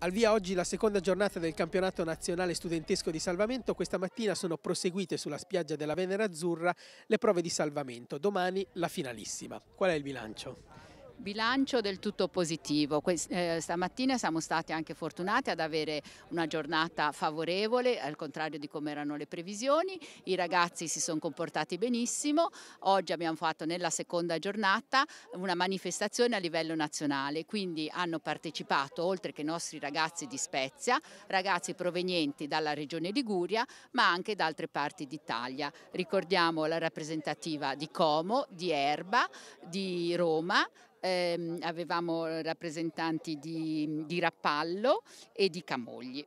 Al via oggi la seconda giornata del campionato nazionale studentesco di salvamento. Questa mattina sono proseguite sulla spiaggia della Venera Azzurra le prove di salvamento. Domani la finalissima. Qual è il bilancio? Bilancio del tutto positivo, eh, stamattina siamo stati anche fortunati ad avere una giornata favorevole, al contrario di come erano le previsioni, i ragazzi si sono comportati benissimo, oggi abbiamo fatto nella seconda giornata una manifestazione a livello nazionale, quindi hanno partecipato oltre che i nostri ragazzi di Spezia, ragazzi provenienti dalla regione Liguria ma anche da altre parti d'Italia. Ricordiamo la rappresentativa di Como, di Erba, di Roma, ehm, avevamo rappresentanti di, di Rappallo e di Camogli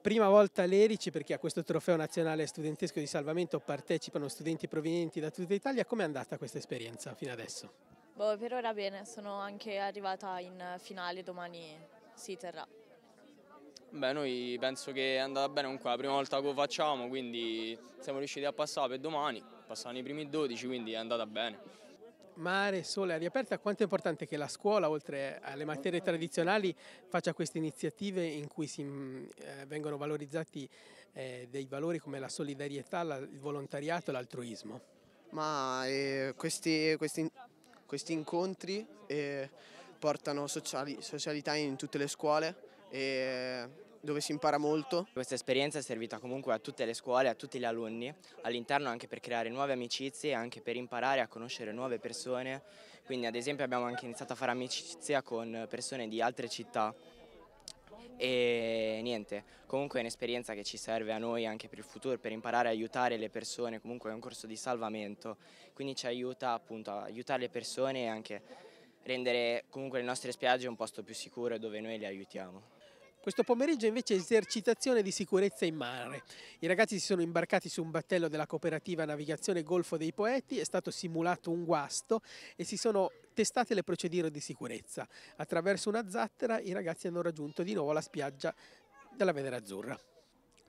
prima volta l'Erici perché a questo trofeo nazionale studentesco di salvamento partecipano studenti provenienti da tutta Italia. Com'è andata questa esperienza fino adesso? Boh, per ora bene, sono anche arrivata in finale, domani si terrà. Beh, noi penso che è andata bene comunque, è la prima volta che lo facciamo, quindi siamo riusciti a passare per domani, passano i primi 12, quindi è andata bene mare, sole, aria aperta, quanto è importante che la scuola, oltre alle materie tradizionali, faccia queste iniziative in cui si, mm, eh, vengono valorizzati eh, dei valori come la solidarietà, la, il volontariato e l'altruismo? Ma eh, questi, questi, questi, incontri eh, portano sociali, socialità in tutte le scuole e dove si impara molto. Questa esperienza è servita comunque a tutte le scuole, a tutti gli alunni, all'interno anche per creare nuove amicizie e anche per imparare a conoscere nuove persone. Quindi ad esempio abbiamo anche iniziato a fare amicizia con persone di altre città e niente, comunque è un'esperienza che ci serve a noi anche per il futuro, per imparare a aiutare le persone, comunque è un corso di salvamento, quindi ci aiuta appunto a aiutare le persone e anche rendere comunque le nostre spiagge un posto più sicuro dove noi le aiutiamo. Questo pomeriggio invece esercitazione di sicurezza in mare. I ragazzi si sono imbarcati su un battello della cooperativa Navigazione Golfo dei Poeti, è stato simulato un guasto e si sono testate le procedure di sicurezza. Attraverso una zattera i ragazzi hanno raggiunto di nuovo la spiaggia della Venera Azzurra.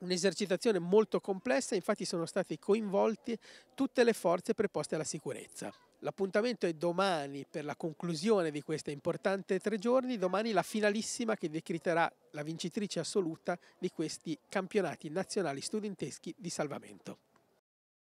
Un'esercitazione molto complessa, infatti sono state coinvolte tutte le forze preposte alla sicurezza. L'appuntamento è domani per la conclusione di questa importante tre giorni, domani la finalissima che decriterà la vincitrice assoluta di questi campionati nazionali studenteschi di salvamento.